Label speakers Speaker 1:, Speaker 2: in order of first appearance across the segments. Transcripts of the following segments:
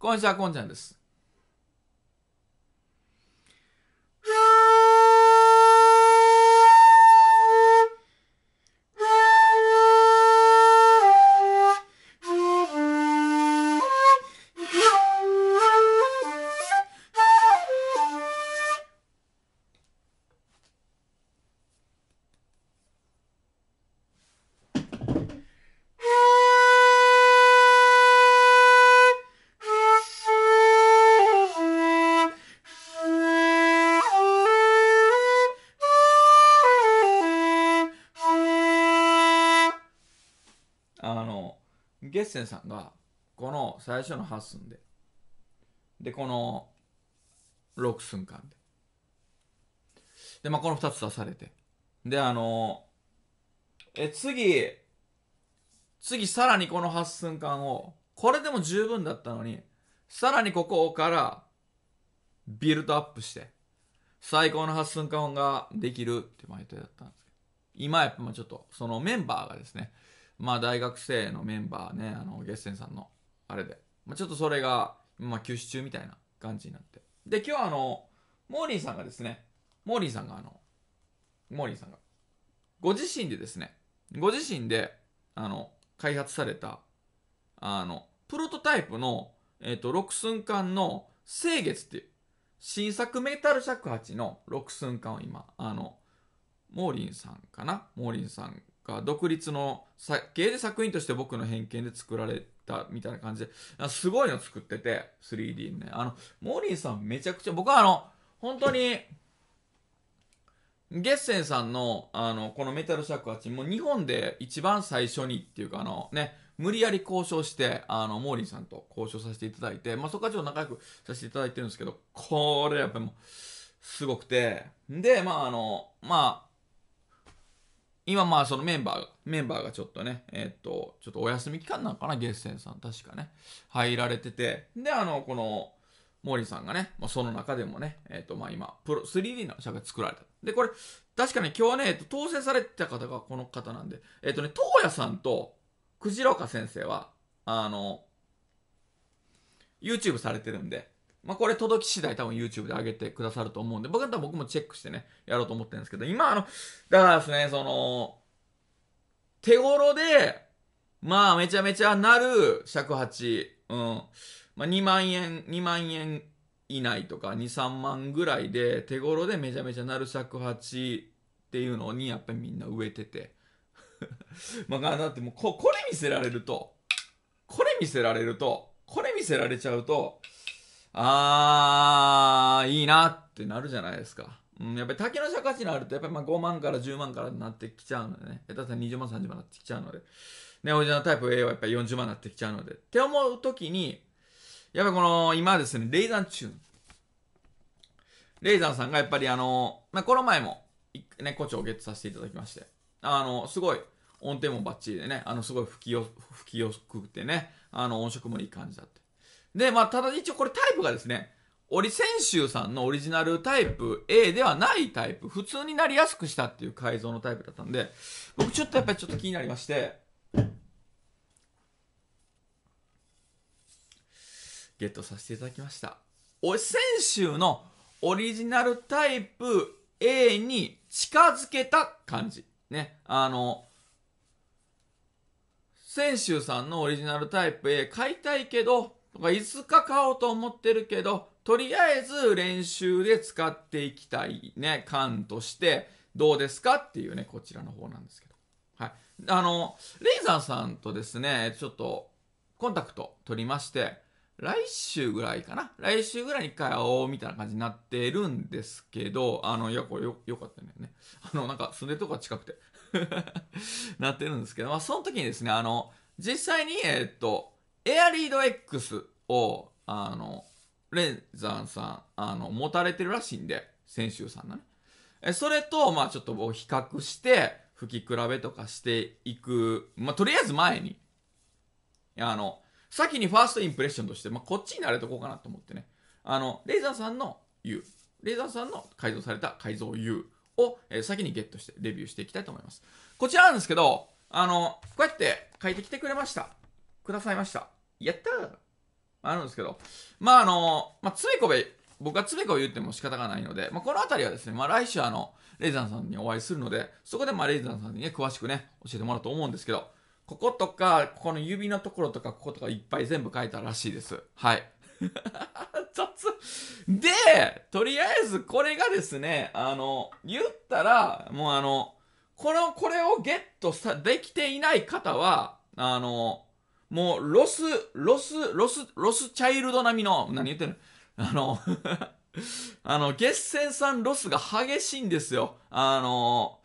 Speaker 1: こんにちは、こんちゃんです。ゲッセンさんが、この最初の8寸で、で、この6寸間で。で、まあ、この2つ出されて。で、あのえ、次、次さらにこの8寸間を、これでも十分だったのに、さらにここからビルドアップして、最高の8寸間ができるって毎回だったんですけど、今やっぱちょっと、そのメンバーがですね、まあ大学生のメンバーね、あの、ゲッセンさんの、あれで。まあちょっとそれが、まあ休止中みたいな感じになって。で、今日はあの、モーリーさんがですね、モーリーさんがあの、モーリーさんが、ご自身でですね、ご自身で、あの、開発された、あの、プロトタイプの、えっ、ー、と、6寸間の清月っていう、新作メタル尺八の6寸間を今、あの、モーリンさんかなモーリンさんか独立の芸術作品として僕の偏見で作られたみたいな感じですごいの作ってて 3D ねあのモーリーさんめちゃくちゃ僕はあの本当にゲッセンさんの、あの、このメタル尺八も日本で一番最初にっていうかあのね、無理やり交渉して、あの、モーリーさんと交渉させていただいて、まあ、そこはちょっと仲良くさせていただいてるんですけど、これやっぱりもう、すごくて、で、まああの、まあ、今まあそのメンバーが、メンバーがちょっとね、えっ、と、ちょっとお休み期間なのかな、ゲッセンさん確かね、入られてて、で、あの、この、モーリーさんがね、まあ、その中でもね、えっ、と、まあ今、プロ、3D の社会作られた。で、これ、確かに今日はね、えっと、当選されてた方がこの方なんで、えっ、とね、東野さんと、くじらか先生は、あの、YouTube されてるんで、まあ、これ届き次第多分 YouTube で上げてくださると思うんで、僕だったら僕もチェックしてね、やろうと思ってるんですけど、今あの、だからですね、その、手頃で、まあめちゃめちゃなる尺八、うん。まあ2万円、2万円以内とか2、3万ぐらいで、手頃でめちゃめちゃなる尺八っていうのにやっぱりみんな植えてて。まあだってもうこ、これ見せられると、これ見せられると、これ見せられちゃうと、あー、いいなってなるじゃないですか。うん、やっぱり竹の尺価値のあると、やっぱりまあ5万から10万からなってきちゃうのでね。下手したら20万、30万になってきちゃうので。ね、オリジナルタイプ A はやっぱり40万になってきちゃうので。って思うときに、やっぱりこの、今ですね、レイザンチューン。レイザンさんがやっぱりあの、まあ、この前も、ね、コチをゲットさせていただきまして。あの、すごい、音程もバッチリでね、あの、すごい吹きよ、吹きよくてね、あの、音色もいい感じだって。で、まあ、ただ一応これタイプがですね、オリセさんのオリジナルタイプ A ではないタイプ、普通になりやすくしたっていう改造のタイプだったんで、僕ちょっとやっぱりちょっと気になりまして、ゲットさせていただきました。オリセのオリジナルタイプ A に近づけた感じ。ね、あの、泉州さんのオリジナルタイプ A 買いたいけど、いつか買おうと思ってるけど、とりあえず練習で使っていきたいね、感として、どうですかっていうね、こちらの方なんですけど。はい。あの、レイザーさんとですね、ちょっとコンタクト取りまして、来週ぐらいかな来週ぐらいに一回会おうみたいな感じになってるんですけど、あの、いや、これよ、よかったね。あの、なんか素手とか近くて なってるんですけど、まあ、その時にですね、あの、実際に、えー、っと、エアリード X を、あの、レザンさん、あの、持たれてるらしいんで、先週さんがね。え、それと、まあちょっと比較して、吹き比べとかしていく、まあとりあえず前に、あの、先にファーストインプレッションとして、まあこっちに慣れとこうかなと思ってね。あの、レーザーさんの U、レーザーさんの改造された改造 U を、え先にゲットしてレビューしていきたいと思います。こちらなんですけど、あの、こうやって書いてきてくれました。くださいました。やったーあるんですけど。まあ、あの、まあ、つべこべ、僕はつべこべ言っても仕方がないので、まあ、この辺りはですね、まあ、来週あの、レイザンさんにお会いするので、そこでまあ、レイザンさんにね、詳しくね、教えてもらうと思うんですけど、こことか、ここの指のところとか、こことかいっぱい全部書いたらしいです。はい。で、とりあえずこれがですね、あの、言ったら、もうあの、この、これをゲットさ、できていない方は、あの、もう、ロス、ロス、ロス、ロスチャイルド並みの、何言ってるあの あの、月仙さんロスが激しいんですよ。あの、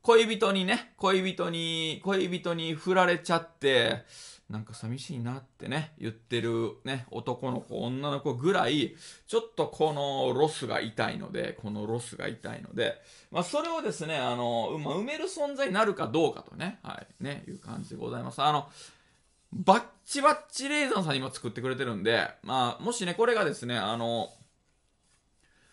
Speaker 1: 恋人にね、恋人に、恋人に振られちゃって、なんか寂しいなってね、言ってるね、男の子、女の子ぐらい、ちょっとこのロスが痛いので、このロスが痛いので、まあ、それをですね、あの、まあ、埋める存在になるかどうかとね、はい、ね、いう感じでございます。あの、バッチバッチレーザンさん今作ってくれてるんで、まあ、もしね、これがですね、あの、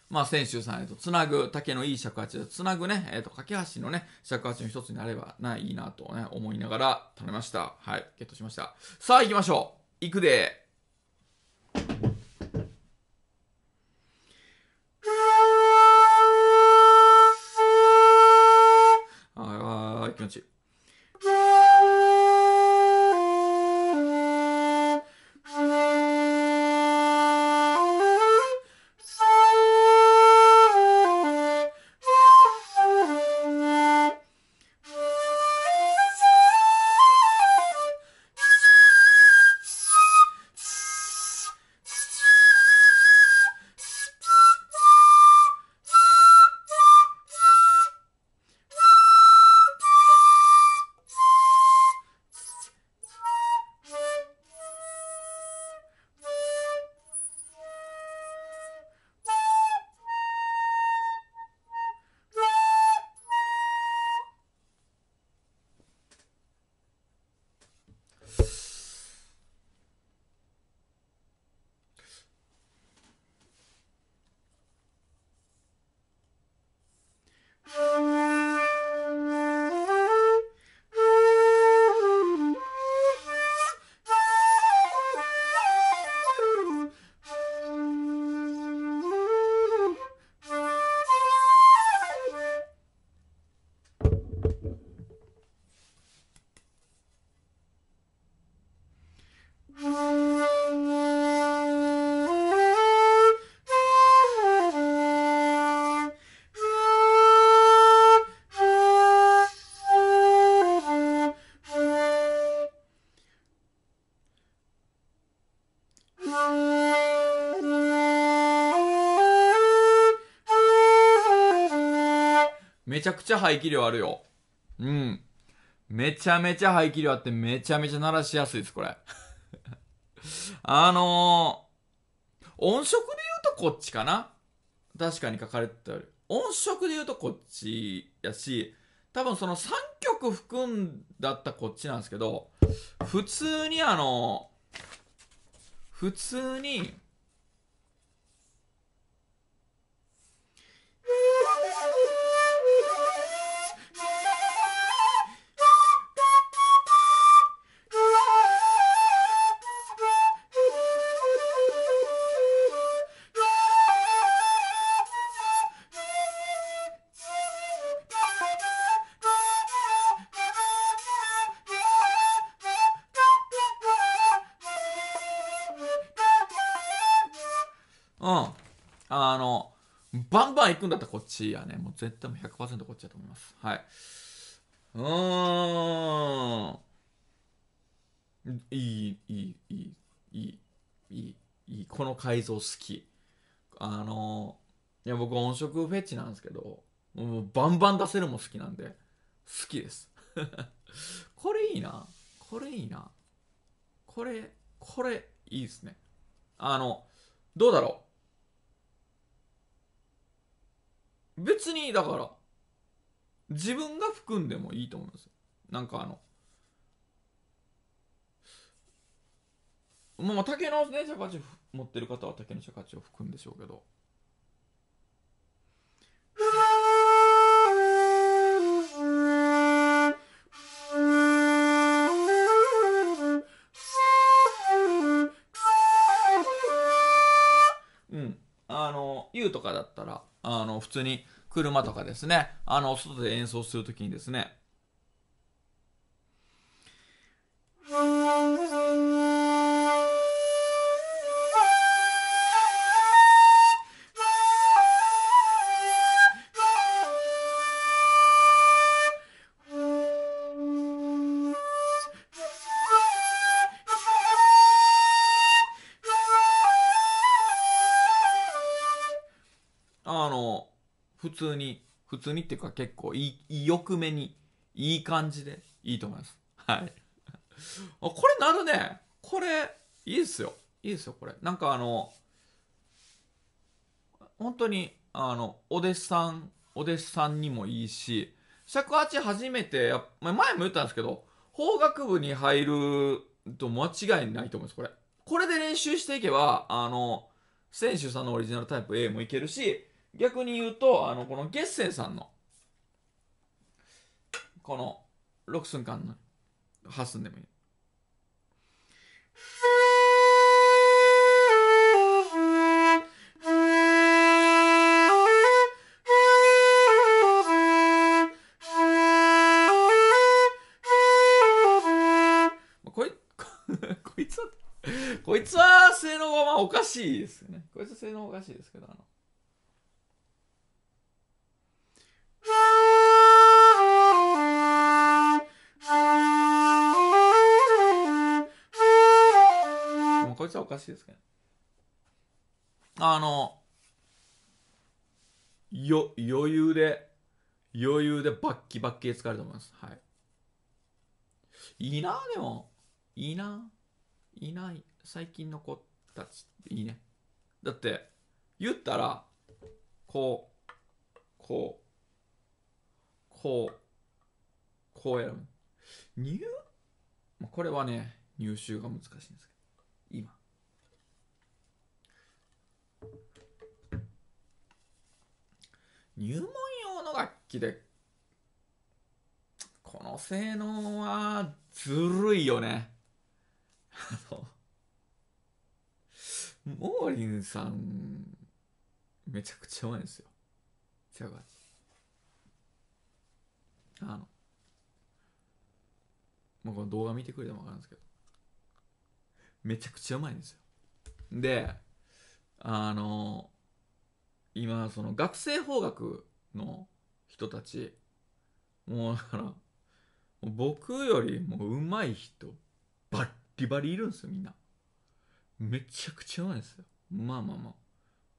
Speaker 1: まあ、選手さんへと繋ぐ、竹のいい尺八で繋ぐね、えっ、ー、と、架け橋のね、尺八の一つになればな、いいなとね、思いながら頼みました。はい、ゲットしました。さあ、行きましょう。行くでああ、気持ちいい。めちゃくちゃ排気量あるよ。うん。めちゃめちゃ排気量あって、めちゃめちゃ鳴らしやすいです、これ。あのー、音色で言うとこっちかな確かに書かれてたより。音色で言うとこっちやし、多分その3曲含んだったこっちなんですけど、普通にあのー、普
Speaker 2: 通に、
Speaker 1: 行くんだったらこっちやね。もう絶対も100%こっちだと思います。はい。うーん。いい、いい、いい、いい、いい、いい。この改造好き。あの、いや、僕音色フェチなんですけど、もうバンバン出せるも好きなんで、好きです。これいいな。これいいな。これ、これいいですね。あの、どうだろう。別にだから自分が含んでもいいと思いますよなんかあのまあ竹のね社会持ってる方は竹の社会を含んでしょうけど U とかだったら、あの、普通に車とかですね、あの、外で演奏するときにですね、普通にっていうか結構いい、よくめに、いい感じでいいと思います。はい。これなるね。これ、いいですよ。いいですよ、これ。なんかあの、本当に、あの、お弟子さん、お弟子さんにもいいし、尺八初めて、前も言ったんですけど、法学部に入ると間違いないと思います、これ。これで練習していけば、あの、選手さんのオリジナルタイプ A もいけるし、逆に言うと、あの、このゲッセンさんの、この、6寸間の、8寸でもいい。こいつは性能がまあおかしいですよね。こいつ性能おかしいですけど、ね、かしいですけど。あの、よ、余裕で、余裕でバッキバッキで使えると思います。はい。いいな、でも。いいな。いない。最近の子たちっていいね。だって、言ったら、こう、こう、こう、こうやる。入、まあ、これはね、入手が難しいんですけど、今。入門用の楽器で、この性能はずるいよね。あの、モーリンさん、めちゃくちゃうまいんですよ。違うか。あの、まうこの動画見てくれてもわかるんですけど、めちゃくちゃうまいんですよ。で、あの、今その学生法学の人たちもうだから僕よりもうまい人バッリバリいるんですよみんなめちゃくちゃうまいですよまあまあまあ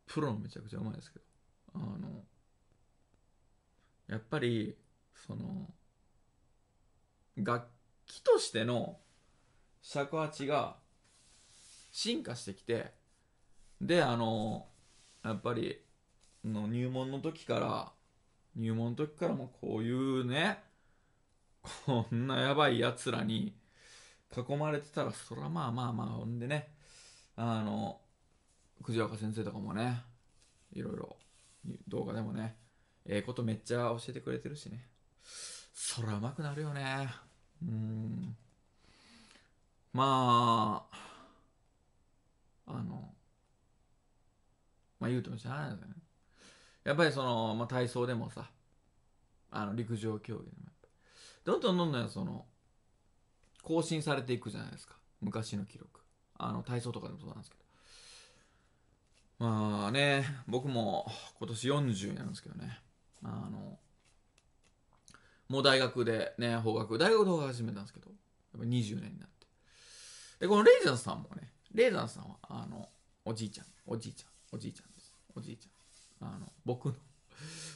Speaker 1: プロのめちゃくちゃうまいですけどあのやっぱりその楽器としての尺八が進化してきてであのやっぱりの入門の時から入門の時からもこういうねこんなやばいやつらに囲まれてたらそらまあまあまあほんでねあの藤岡先生とかもねいろいろ動画でもねええことめっちゃ教えてくれてるしねそらうまくなるよねうんまああのまあ言うてもしゃあないですよねやっぱりその、まあ、体操でもさあの陸上競技でもどんどんどんどんその更新されていくじゃないですか昔の記録あの体操とかでもそうなんですけどまあね僕も今年40なんですけどねあのもう大学でね法学大学で法学始めたんですけどやっぱ20年になってでこのレイザンさんもねレイザンさんはあのおじいちゃんおじいちゃんおじいちゃんですおじいちゃんあの僕の、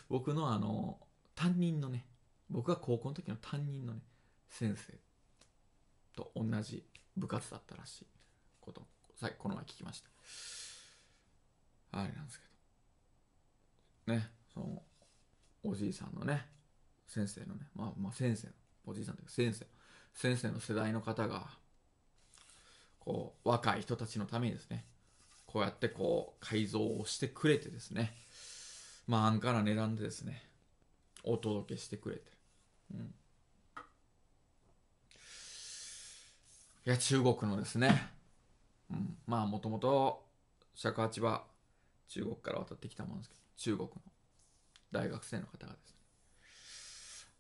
Speaker 1: 僕のあの、担任のね、僕が高校の時の担任のね、先生と同じ部活だったらしいこと、さこの前聞きました。あれなんですけど。ね、その、おじいさんのね、先生のね、まあ、まあ先生の、おじいさんというか先生、先生の世代の方が、こう、若い人たちのためにですね、こうやってこう、改造をしてくれてですね、まあ安価な値段でですねお届けしてくれて、うん、いや中国のですね、うん、まあもともと尺八は中国から渡ってきたものですけど中国の大学生の方がですね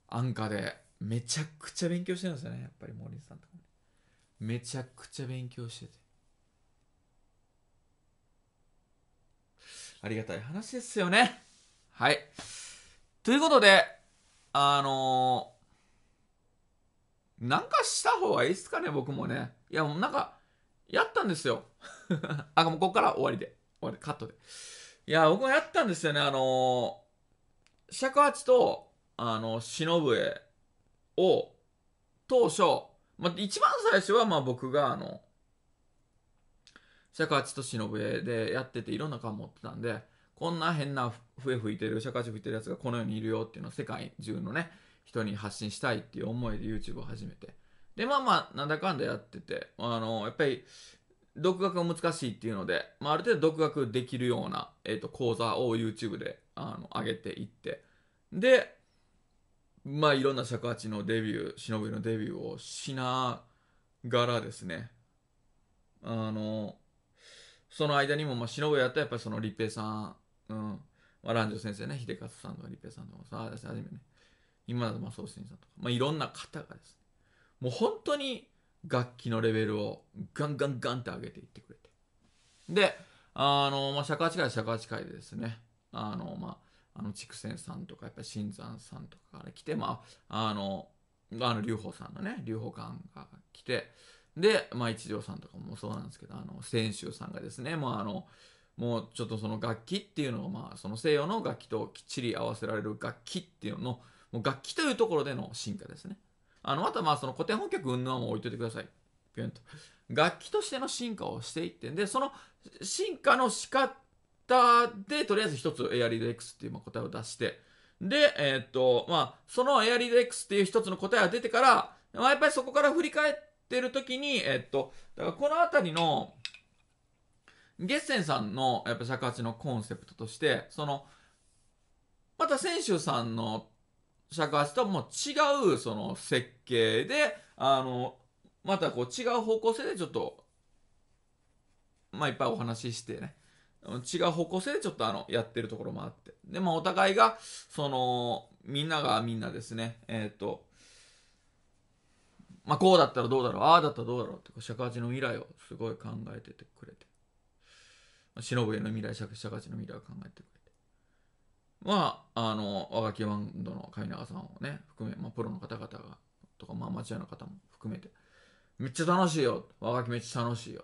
Speaker 1: 安価でめちゃくちゃ勉強してるんですよねやっぱり森さんとかねめちゃくちゃ勉強しててありがたい話ですよねはい。ということで、あのー、なんかした方がいいっすかね、僕もね。いや、もうなんか、やったんですよ。あ、もうここから終わりで。終わりで、カットで。いや、僕もやったんですよね。あのー、尺八と、あの、忍笛を、当初、まあ、一番最初は、まあ僕が、あの、尺八と忍笛でやってて、いろんな感持ってたんで、こんな変な笛吹いてる、社会人吹いてるやつがこの世にいるよっていうのを世界中のね、人に発信したいっていう思いで YouTube を始めて。で、まあまあ、なんだかんだやってて、あの、やっぱり、独学が難しいっていうので、まあ、ある程度独学できるような、えっ、ー、と、講座を YouTube で、あの、上げていって。で、まあ、いろんな尺八のデビュー、忍びのデビューをしながらですね、あの、その間にも、まあ、忍やったらやっぱりその立平さんうん。まあ、蘭女先生ね、秀勝さんとか、立ペさんとかさ、あ、私はじめね、今田正信さんとか、まあ、いろんな方がですね、もう本当に楽器のレベルをガンガンガンって上げていってくれて。で、あの、まあ、社会地会、社会会でですね、あの、まあ、あの、畜生さんとか、やっぱり新山さんとかから来て、まあ、あの、あの、劉邦さんのね、劉邦館が来て、で、まあ、一条さんとかもそうなんですけど、あの、泉州さんがですね、もうあの、もうちょっとその楽器っていうのをまあその西洋の楽器ときっちり合わせられる楽器っていうのもう楽器というところでの進化ですねあのまたまあその古典本曲云々はもう置いといてくださいピュンと楽器としての進化をしていってんでその進化の仕方でとりあえず一つエアリード X っていう答えを出してで、えー、っと、まあ、そのエアリード X っていう一つの答えが出てから、まあ、やっぱりそこから振り返ってるときに、えー、っと、だからこのあたりの、ゲッセンさんのやっぱ尺八のコンセプトとして、その、また選手さんの尺八とも違うその設計で、あの、またこう違う方向性でちょっと、まあいっぱいお話ししてね、違う方向性でちょっとあの、やってるところもあって。で、まあお互いが、その、みんながみんなですね、えっ、ー、と、まあこうだったらどうだろう、ああだったらどうだろうって、尺八の未来をすごい考えててくれて。忍ぶへの未来、作者ちの未来を考えてくれて。まあ、あの、和楽器バンドの上長さんをね、含め、まあ、プロの方々が、とか、まあ、町屋の方も含めて、めっちゃ楽しいよ。和楽器めっちゃ楽しいよ。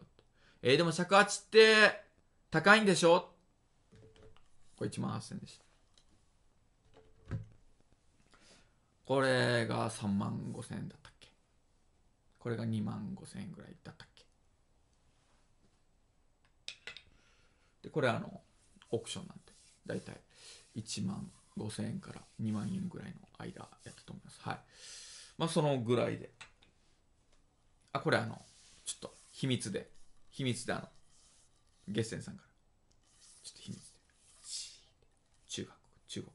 Speaker 1: えー、でも尺八って、高いんでしょこれ1万8000でした。これが3万5000円だったっけこれが2万5000円ぐらいだったっけで、これあの、オークションなんで、大体1万5000円から2万円ぐらいの間やったと思います。はい。まあ、そのぐらいで。あ、これあの、ちょっと秘密で、秘密であの、ゲッセンさんから、ちょっと秘密で、中学、中国。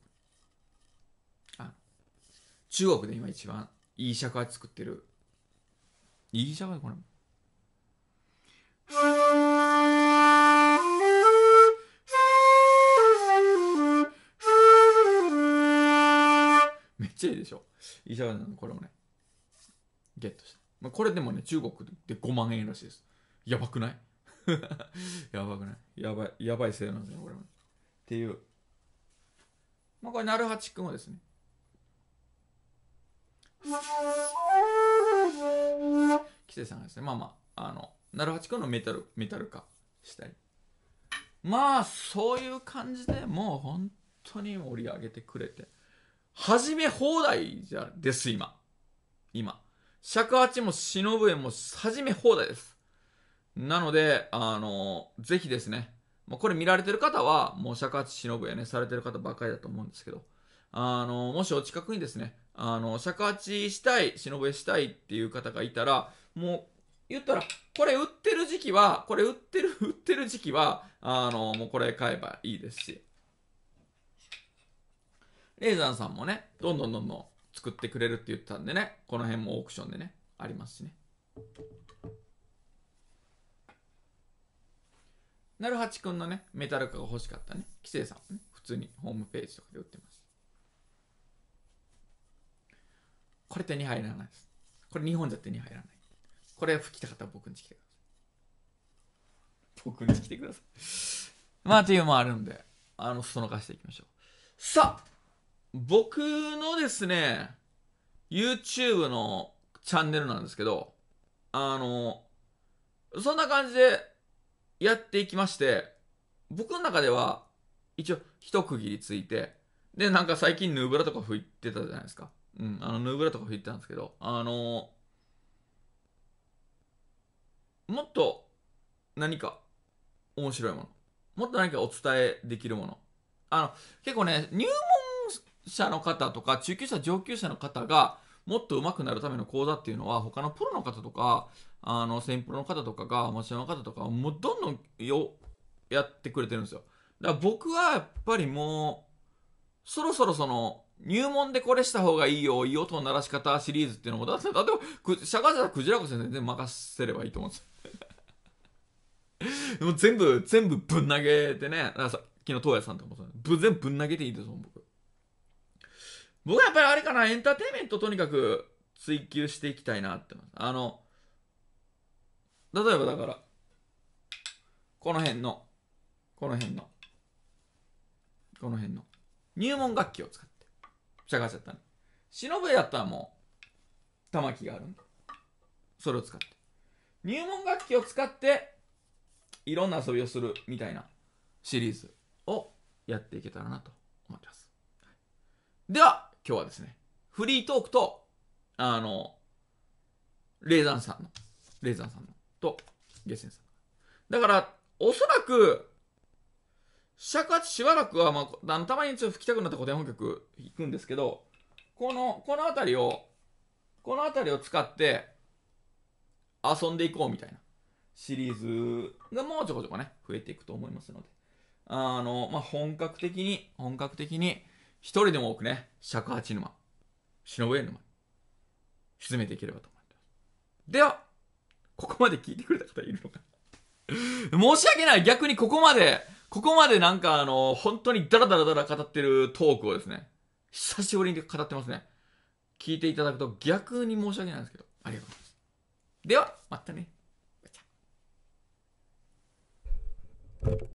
Speaker 1: あ中国で今一番いい尺八作ってる、いい尺八これ。でしょ石原さんこれもねゲットした、まあ、これでもね中国で5万円らしいですやばくない やばくないやばいやばいせいなんですねこれもっていうまあこれなるはちくんはですねキセさんがですねまあまああのなるはちくんのメタルメタル化したりまあそういう感じでもう本当に盛り上げてくれて始め放題じゃです、今。今。尺八も忍ぶも始め放題です。なので、あの、ぜひですね、まあ、これ見られてる方は、もう尺八忍ぶね、されてる方ばかりだと思うんですけど、あの、もしお近くにですね、あの、尺八したい、忍ぶしたいっていう方がいたら、もう、言ったら、これ売ってる時期は、これ売ってる、売ってる時期は、あの、もうこれ買えばいいですし、レイザーさんもね、どんどんどんどん作ってくれるって言ってたんでね、この辺もオークションでね、ありますしね。なるはちくんのね、メタル化が欲しかったね、棋聖さんもね、普通にホームページとかで売ってます。これ手に入らないです。これ日本じゃ手に入らない。これ吹きた方ら僕に来てください。僕に来てください。まあというのもあるんで、あの、そのかしていきましょう。さあ僕のですね、YouTube のチャンネルなんですけど、あの、そんな感じでやっていきまして、僕の中では一応一区切りついて、で、なんか最近ヌーブラとか吹いてたじゃないですか。うん、あの、ヌーブラとか吹いてたんですけど、あの、もっと何か面白いもの、もっと何かお伝えできるもの。あの、結構ね、入門者の方とか中級者上級者の方がもっと上手くなるための講座っていうのは他のプロの方とかあの先プロの方とかがアマチュアの方とかもうどんどんよやってくれてるんですよだから僕はやっぱりもうそろそろその入門でこれした方がいいよ、いい音の鳴らし方シリーズっていうのも、だって、例えば、釈迦寺クジラ子先生に任せればいいと思うんですよ。も全部、全部ぶん投げてね、昨日、さ東野さんとかもそう、全部ぶん投げていいですもん、僕。僕はやっぱりあれかな、エンターテインメントとにかく追求していきたいなってあの、例えばだから、この辺の、この辺の、この辺の、入門楽器を使って、探しちゃったね。忍ぶやったらもう、玉木があるんで、それを使って。入門楽器を使って、いろんな遊びをするみたいなシリーズをやっていけたらなと思ってます。では、今日はですね、フリートークと、あの、レーザンさんの、レーザンさんの、と、ゲセンさん。だから、おそらく、尺八しばらくは、まあ、あのたまにちょっと吹きたくなった古典本曲弾くんですけど、この、この辺りを、この辺りを使って遊んでいこうみたいなシリーズがもうちょこちょこね、増えていくと思いますので、あの、まあ、本格的に、本格的に、一人でも多くね、尺八沼、忍上沼、沈めていければと思います。では、ここまで聞いてくれた方いるのか 申し訳ない逆にここまで、ここまでなんかあの、本当にダラダラダラ語ってるトークをですね、久しぶりに語ってますね。聞いていただくと逆に申し訳ないんですけど、ありがとうございます。
Speaker 2: では、またね。